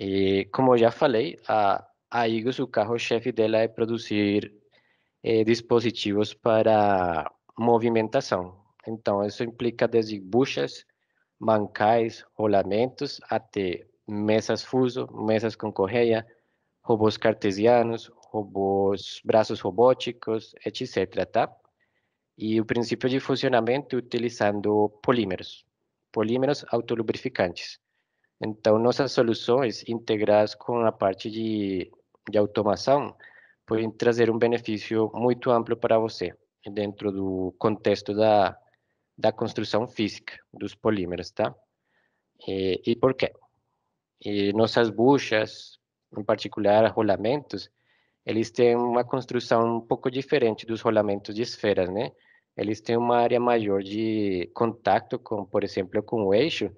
E, como eu já falei, a, a IGOS, o carro-chefe dela é produzir eh, dispositivos para movimentação. Então, isso implica desde buchas, mancais, rolamentos, até mesas fuso, mesas com correia, robôs cartesianos, robôs, braços robóticos, etc. Tá? E o princípio de funcionamento utilizando polímeros, polímeros autolubrificantes. Então, nossas soluções integradas com a parte de, de automação podem trazer um benefício muito amplo para você, dentro do contexto da, da construção física dos polímeros, tá? E, e por quê? E nossas buchas, em particular rolamentos, eles têm uma construção um pouco diferente dos rolamentos de esferas, né? Eles têm uma área maior de contato com, por exemplo, com o eixo,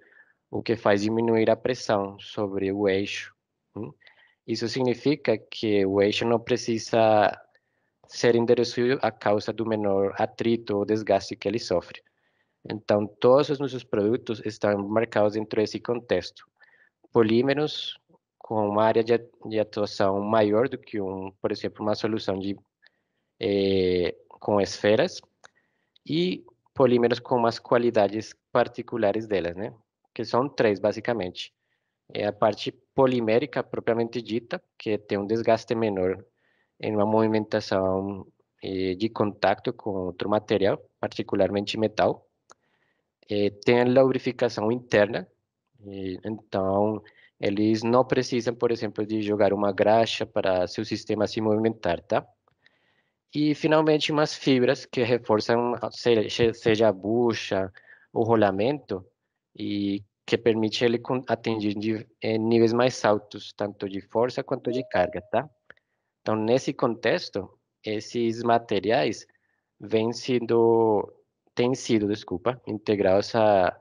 o que faz diminuir a pressão sobre o eixo. Hum? Isso significa que o eixo não precisa ser endurecido a causa do menor atrito ou desgaste que ele sofre. Então, todos os nossos produtos estão marcados dentro desse contexto. Polímeros com uma área de, atuação maior do que, um, por exemplo, uma solução de, eh, com esferas e polímeros com as qualidades particulares delas, né? que são três, basicamente. É a parte polimérica propriamente dita, que tem um desgaste menor em uma movimentação eh, de contato com outro material, particularmente metal. E tem a lubrificação interna, e, então eles não precisam, por exemplo, de jogar uma graxa para seu sistema se movimentar, tá? E, finalmente, umas fibras que reforçam, seja a bucha, o rolamento, e que permite ele atingir eh, níveis mais altos, tanto de força quanto de carga, tá? Então, nesse contexto, esses materiais vêm sendo, têm sido, desculpa, integrados a,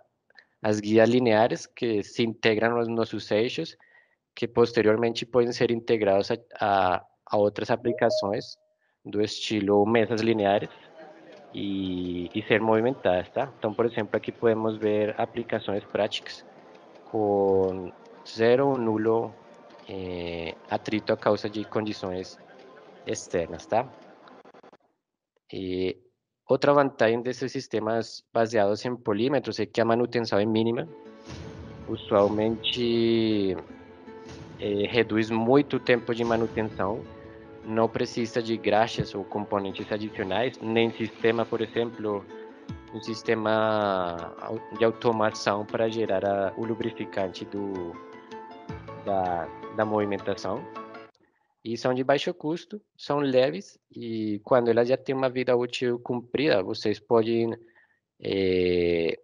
as guias lineares que se integram nos nossos eixos, que posteriormente podem ser integrados a, a, a outras aplicações do estilo mesas lineares, e ser movimentadas. ¿está? Então, por exemplo, aqui podemos ver aplicações práticas com zero ou nulo eh, atrito a causa de condições externas. ¿está? E outra vantagem desses sistemas baseados em polímetros é que a manutenção é mínima. Usualmente eh, reduz muito o tempo de manutenção não precisa de graxas ou componentes adicionais, nem sistema, por exemplo, um sistema de automação para gerar a, o lubrificante do, da, da movimentação. E são de baixo custo, são leves e quando elas já têm uma vida útil cumprida, vocês podem é,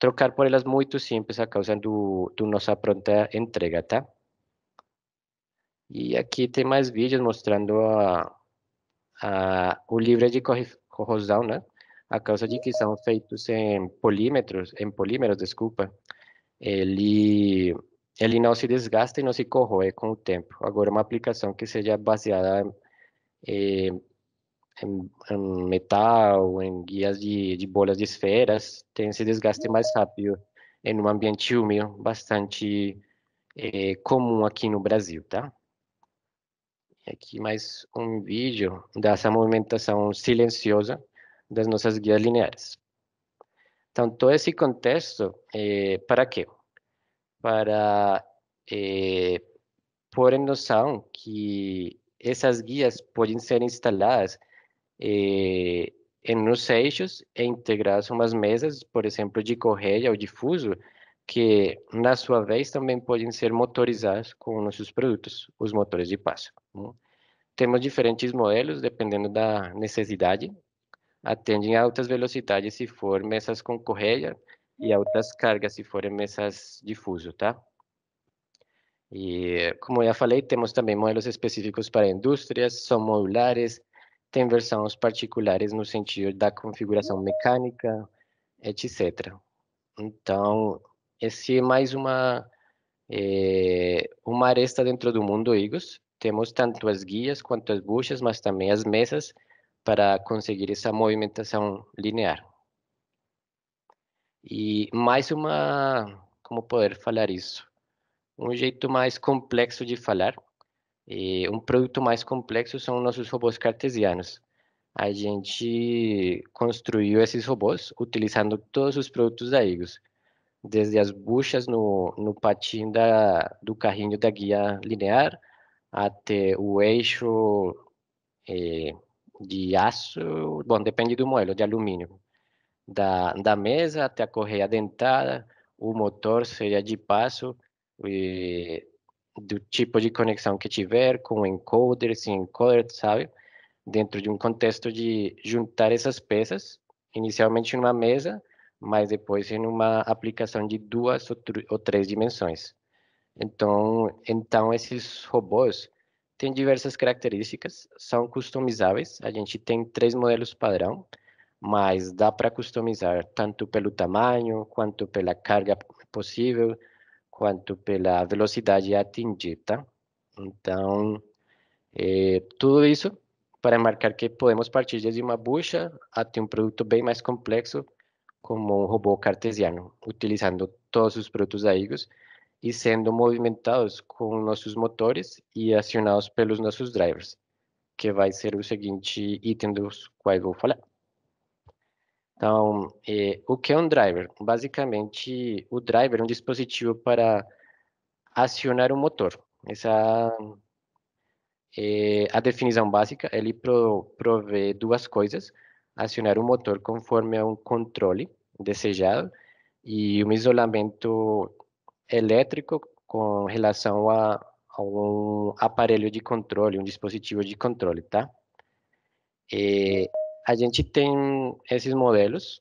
trocar por elas muito simples a causa do, do nossa pronta entrega, tá? E aqui tem mais vídeos mostrando a, a, o livro de corrosão, né? A causa de que são feitos em polímetros, em polímeros, desculpa, ele ele não se desgasta e não se corroe com o tempo. Agora, uma aplicação que seja baseada em, em, em metal, em guias de, de bolas de esferas, tem esse desgaste mais rápido em um ambiente úmido, bastante é, comum aqui no Brasil, tá? Aqui mais um vídeo dessa movimentação silenciosa das nossas guias lineares. Então, todo esse contexto, eh, para quê? Para é, pôr em noção que essas guias podem ser instaladas em eh, nos eixos e integradas umas mesas, por exemplo, de correia ou de fuso, que, na sua vez, também podem ser motorizados com nossos produtos, os motores de passo. Né? Temos diferentes modelos, dependendo da necessidade, atendem a altas velocidades se for mesas com correia e altas cargas se forem mesas difuso, tá? E, como eu já falei, temos também modelos específicos para indústrias, são modulares, tem versões particulares no sentido da configuração mecânica, etc. Então, esse é mais uma é, uma aresta dentro do mundo IGOS. Temos tanto as guias quanto as buchas, mas também as mesas para conseguir essa movimentação linear. E mais uma, como poder falar isso? Um jeito mais complexo de falar. E um produto mais complexo são nossos robôs cartesianos. A gente construiu esses robôs utilizando todos os produtos da IGOS desde as buchas no, no patim da, do carrinho da guia linear até o eixo eh, de aço, bom, depende do modelo, de alumínio, da, da mesa até a correia dentada, o motor seria de passo e, do tipo de conexão que tiver, com encoder, sem encoder, sabe? Dentro de um contexto de juntar essas peças, inicialmente numa mesa, mas depois em uma aplicação de duas ou três dimensões. Então, então esses robôs têm diversas características, são customizáveis. A gente tem três modelos padrão, mas dá para customizar tanto pelo tamanho, quanto pela carga possível, quanto pela velocidade atingida. Então, é, tudo isso para marcar que podemos partir desde uma bucha até um produto bem mais complexo como un robot cartesiano, utilizando todos sus protosaicos y siendo movimentados con nossos motores e acionados pelos nossos drivers, que vai ser o seguinte item dos quais vou falar. Então, eh, o que é um driver? Basicamente, o driver é um dispositivo para acionar um motor. Essa eh, a definição básica. Ele pro, provê duas coisas acionar o motor conforme a um controle desejado e um isolamento elétrico com relação a, a um aparelho de controle, um dispositivo de controle, tá? E eh, a gente tem esses modelos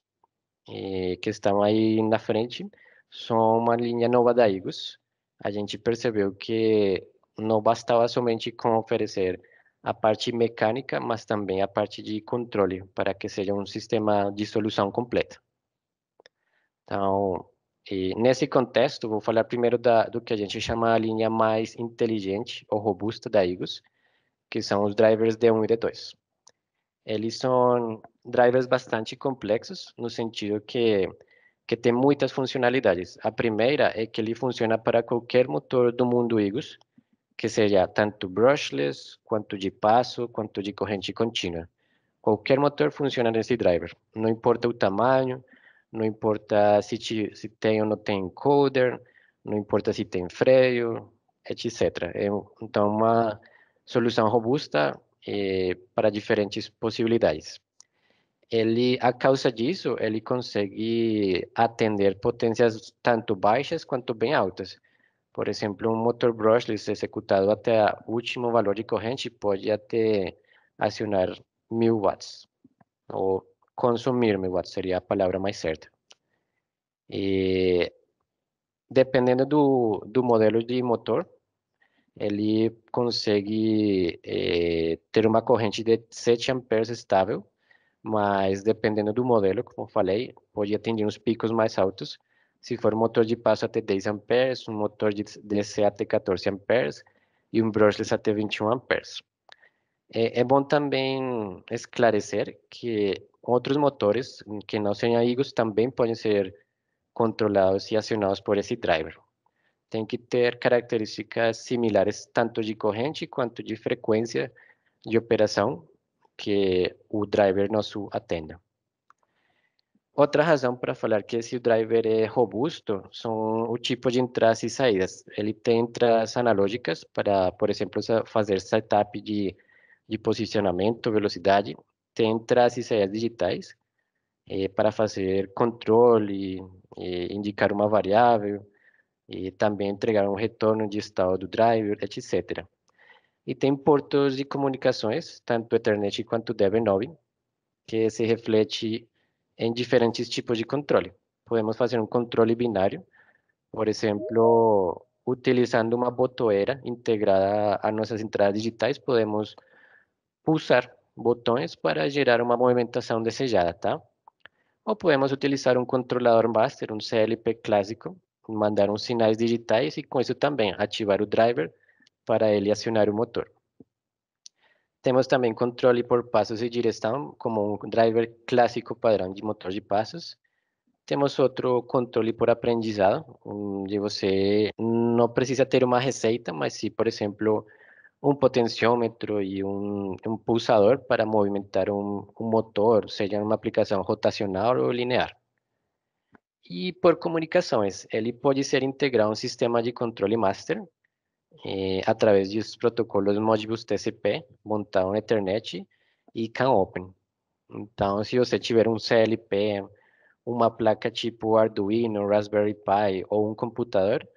e, eh, que estão aí na frente, são uma linha nova da IGOS. A gente percebeu que não bastava somente com oferecer a parte mecânica, mas também a parte de controle, para que seja um sistema de solução completo. Então, nesse contexto, vou falar primeiro da, do que a gente chama a linha mais inteligente ou robusta da IGOS, que são os drivers D1 e D2. Eles são drivers bastante complexos, no sentido que, que tem muitas funcionalidades. A primeira é que ele funciona para qualquer motor do mundo IGOS, que seja tanto brushless, quanto de passo, quanto de corrente contínua. Qualquer motor funciona nesse driver, não importa o tamanho, não importa se, te, se tem ou não tem encoder, não importa se tem freio, etc. É, então, uma solução robusta é, para diferentes possibilidades. Ele, a causa disso, ele consegue atender potências tanto baixas quanto bem altas. Por exemplo, um motor brushless executado até o último valor de corrente pode até acionar mil watts, ou consumir mil watts seria a palavra mais certa. E, dependendo do, do modelo de motor, ele consegue eh, ter uma corrente de 7 amperes estável, mas dependendo do modelo, como falei, pode atingir uns picos mais altos se for motor de passo até 10 amperes, um motor de DC até 14 amperes e um brushless até 21 amperes. É, eh, é bom também esclarecer que outros motores que não sejam IGOS também podem ser controlados e acionados por esse driver. Tem que ter características similares tanto de corrente quanto de frequência de operação que o driver nosso atenda. Outra razão para falar que esse driver é robusto são o tipo de entradas e saídas. Ele tem entradas analógicas para, por exemplo, fazer setup de, de posicionamento, velocidade. Tem entradas e saídas digitais eh, para fazer controle, eh, indicar uma variável e também entregar um retorno de estado do driver, etc. E tem portos de comunicações, tanto Ethernet quanto Dev9, que se reflete em diferentes tipos de controle. Podemos fazer um controle binário, por exemplo, utilizando uma botoera integrada a nossas entradas digitais, podemos pulsar botões para gerar uma movimentação desejada, ¿tá? Ou podemos utilizar um controlador master, um CLP clássico, mandar uns sinais digitais e com isso também ativar o driver para ele acionar o motor. Temos também controle por passos e direção, como um driver clássico padrão de motor de passos. Temos outro controle por aprendizado, onde você não precisa ter uma receita, mas sim por exemplo, um potenciômetro e um, um pulsador para movimentar um, um motor, seja uma aplicação rotacional ou linear. E por comunicações, ele pode ser integrado a um sistema de controle master, eh, a través dos protocolos Modbus TCP montado na internet e CanOpen. Então, se você tiver um CLP, uma placa tipo Arduino, Raspberry Pi ou um computador,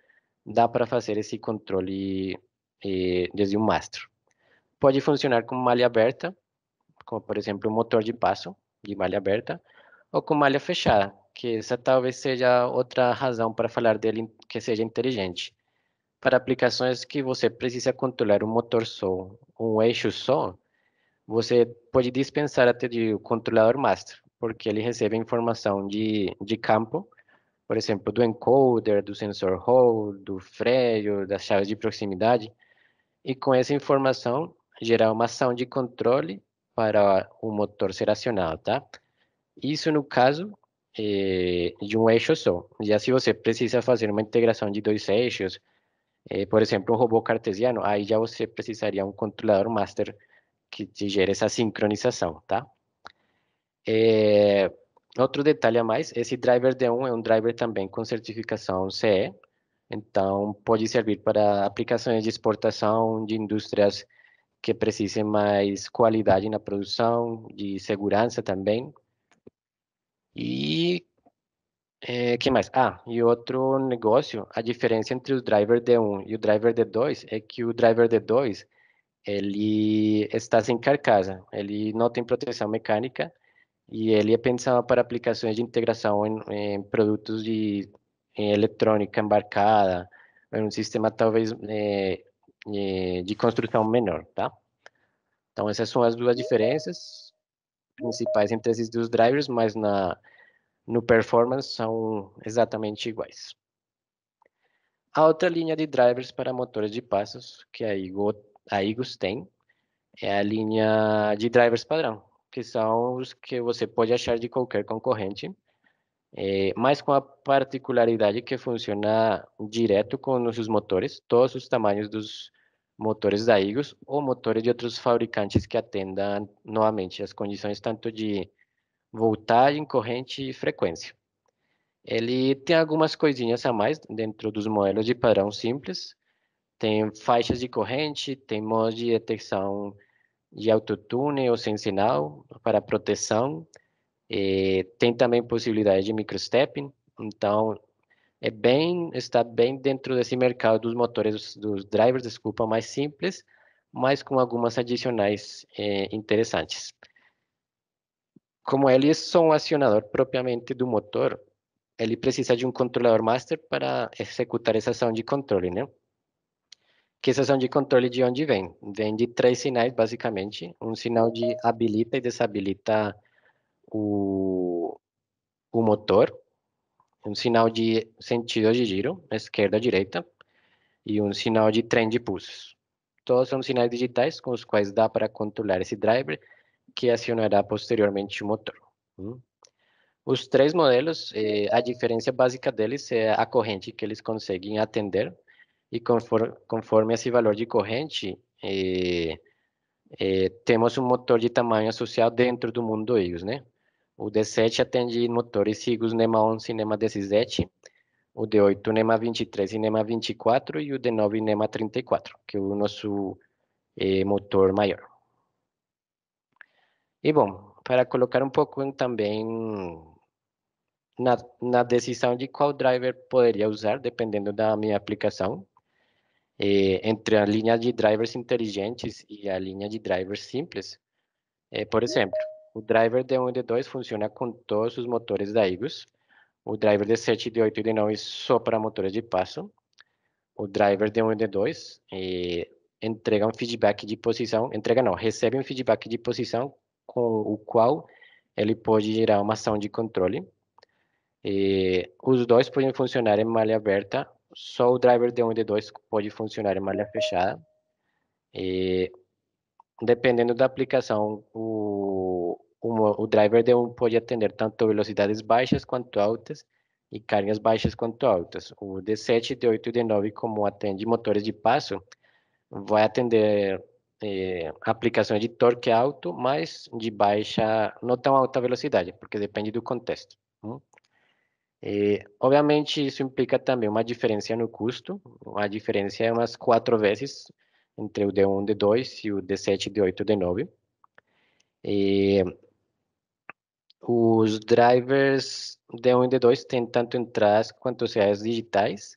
dá para fazer esse controle eh, desde um mastro. Pode funcionar com malha aberta, como por exemplo um motor de passo de malha aberta, ou com malha fechada, que essa talvez seja outra razão para falar dele que seja inteligente para aplicações que você precisa controlar um motor só, um eixo só, você pode dispensar até de controlador master, porque ele recebe informação de, de campo, por exemplo, do encoder, do sensor hall, do freio, das chaves de proximidade, e com essa informação gerar uma ação de controle para o motor ser acionado, tá? Isso no caso é, de um eixo só. Já se você precisa fazer uma integração de dois eixos, eh, por ejemplo, un robô cartesiano, aí já você precisaria um controlador master que te gere essa sincronização, tá? Eh, outro detalhe a mais, esse driver D1 é um driver também com certificação CE, então pode servir para aplicações de exportação de indústrias que precisem mais qualidade na produção, de segurança também. E é, que mais? Ah, e outro negócio, a diferença entre o driver D1 e o driver D2 é que o driver D2 ele está sem carcaça, ele não tem proteção mecânica e ele é pensado para aplicações de integração em, em produtos de em eletrônica embarcada, em um sistema talvez é, eh, é, eh, de construção menor, tá? Então essas são as duas diferenças principais entre esses dois drivers, mas na no performance são exatamente iguais. A outra linha de drivers para motores de passos que a, Igo, a IGOS tem é a linha de drivers padrão, que são os que você pode achar de qualquer concorrente, é, mas com a particularidade que funciona direto com os motores, todos os tamanhos dos motores da IGOS ou motores de outros fabricantes que atendam novamente as condições tanto de voltagem, corrente e frequência. Ele tem algumas coisinhas a mais dentro dos modelos de padrão simples. Tem faixas de corrente, tem modos de detecção de autotune ou sem sinal para proteção. E tem também possibilidade de microstepping. Então, é bem, está bem dentro desse mercado dos motores, dos drivers, desculpa, mais simples, mas com algumas adicionais eh, interessantes como ele é só um acionador propriamente do motor, ele precisa de um controlador master para executar essa ação de controle, né? Que essa ação de controle de onde vem? Vem de três sinais, basicamente. Um sinal de habilita e desabilita o, o motor, um sinal de sentido de giro, esquerda, direita, e um sinal de trem de pulsos. Todos são sinais digitais com os quais dá para controlar esse driver que acionará posteriormente o motor. Hum? Os três modelos, eh, a diferença básica deles é a corrente que eles conseguem atender, e conforme, esse valor de corrente, eh, eh, temos um motor de tamanho associado dentro do mundo IGUS, né? O D7 atende motores IGUS NEMA 11 e NEMA 17, o D8 NEMA 23 e NEMA 24 e o D9 NEMA 34, que é o nosso motor maior. E bom, para colocar um pouco também na, na decisão de qual driver poderia usar, dependendo da minha aplicação, eh, entre a linha de drivers inteligentes e a linha de drivers simples. Eh, por exemplo, o driver de 1 e de 2 funciona com todos os motores da IGUS. O driver de 7, de 8 e de 9 só para motores de passo. O driver de 1 e de 2 eh, entrega um feedback de posição, entrega não, recebe um feedback de posição com o qual ele pode gerar uma ação de controle. E os dois podem funcionar em malha aberta, só o driver de 1 e de 2 pode funcionar em malha fechada. E, dependendo da aplicação, o, o, o driver de 1 pode atender tanto velocidades baixas quanto altas e cargas baixas quanto altas. O D7, D8 e D9, como atende motores de passo, vai atender é, aplicações de torque alto, mas de baixa, não tão alta velocidade, porque depende do contexto. Hum? É, obviamente, isso implica também uma diferença no custo, uma diferença é umas quatro vezes entre o D1, D2 e o D7, D8, D9. E os drivers D1 e D2 têm tanto entradas quanto saídas digitais,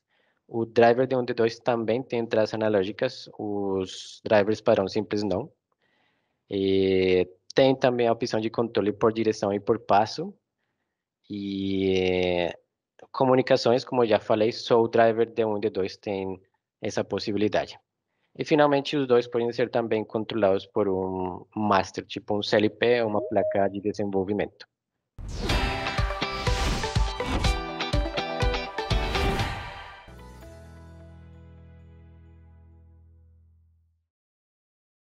o driver de um de dois também tem traças analógicas, os drivers para um simples não. E tem também a opção de controle por direção e por passo. E comunicações, como já falei, só o driver de um d de dois tem essa possibilidade. E finalmente, os dois podem ser também controlados por um master, tipo um CLP, uma placa de desenvolvimento.